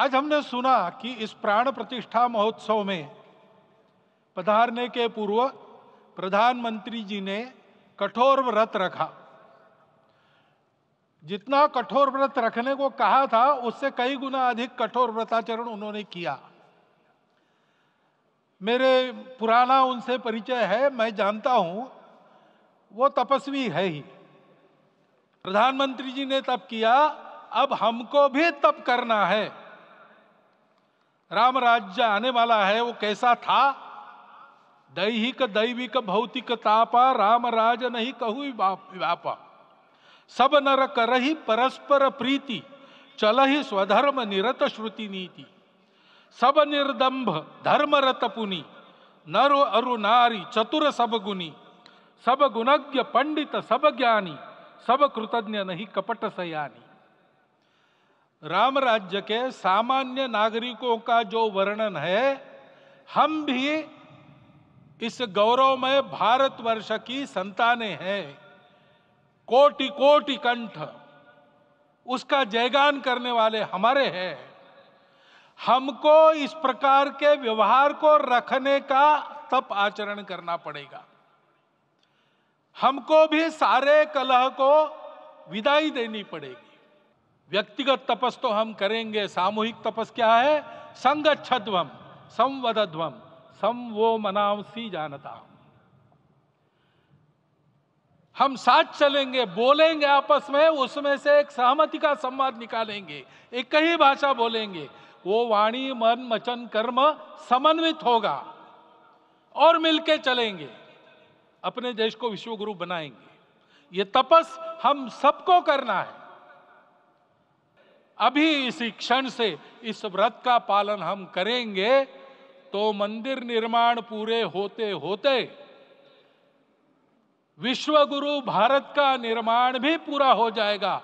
आज हमने सुना कि इस प्राण प्रतिष्ठा महोत्सव में पधारने के पूर्व प्रधानमंत्री जी ने कठोर व्रत रखा जितना कठोर व्रत रखने को कहा था उससे कई गुना अधिक कठोर व्रताचरण उन्होंने किया मेरे पुराना उनसे परिचय है मैं जानता हूं वो तपस्वी है ही प्रधानमंत्री जी ने तप किया अब हमको भी तप करना है राम राज्य आने वाला है वो कैसा था दैहिक दैविक भौतिक तापा राम राज नहीं कहु व्यापा सब नर ही परस्पर प्रीति चलही स्वधर्म निरत श्रुति नीति सब निर्दम्भ धर्मरत पुनि नर अरु नारी चतुर सब गुनी सब गुणज्ञ पंडित सब ज्ञानी सब कृतज्ञ नहीं कपट सयानी राम राज्य के सामान्य नागरिकों का जो वर्णन है हम भी इस गौरवमय भारतवर्ष की संताने हैं कोटि कोटि कंठ उसका जयगान करने वाले हमारे हैं हमको इस प्रकार के व्यवहार को रखने का तप आचरण करना पड़ेगा हमको भी सारे कलह को विदाई देनी पड़ेगी व्यक्तिगत तपस तो हम करेंगे सामूहिक तपस क्या है संगम संवदध्वम सम वो मनावसी जानता हम साथ चलेंगे बोलेंगे आपस में उसमें से एक सहमति का संवाद निकालेंगे एक कही भाषा बोलेंगे वो वाणी मन मचन कर्म समन्वित होगा और मिलके चलेंगे अपने देश को विश्व गुरु बनाएंगे ये तपस हम सबको करना है अभी इसी क्षण से इस व्रत का पालन हम करेंगे तो मंदिर निर्माण पूरे होते होते विश्वगुरु भारत का निर्माण भी पूरा हो जाएगा